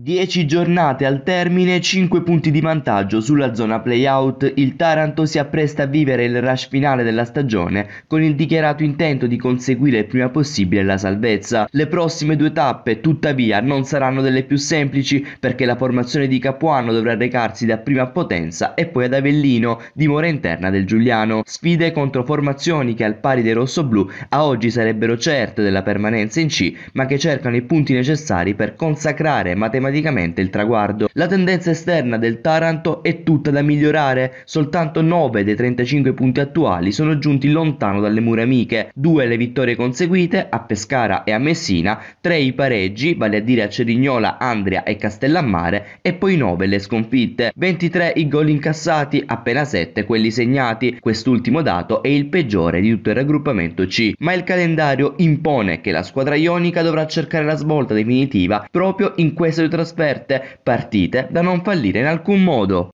10 giornate al termine, 5 punti di vantaggio sulla zona playout, il Taranto si appresta a vivere il rush finale della stagione con il dichiarato intento di conseguire il prima possibile la salvezza. Le prossime due tappe, tuttavia, non saranno delle più semplici perché la formazione di Capuano dovrà recarsi dapprima a Potenza e poi ad Avellino, dimora interna del Giuliano. Sfide contro formazioni che al pari dei rossoblù a oggi sarebbero certe della permanenza in C, ma che cercano i punti necessari per consacrare matematicamente matematicamente il traguardo. La tendenza esterna del Taranto è tutta da migliorare, soltanto 9 dei 35 punti attuali sono giunti lontano dalle mura amiche, 2 le vittorie conseguite a Pescara e a Messina, 3 i pareggi, vale a dire a Cerignola, Andria e Castellammare e poi 9 le sconfitte, 23 i gol incassati, appena 7 quelli segnati, quest'ultimo dato è il peggiore di tutto il raggruppamento C, ma il calendario impone che la squadra ionica dovrà cercare la svolta definitiva proprio in questo trasferte, partite da non fallire in alcun modo.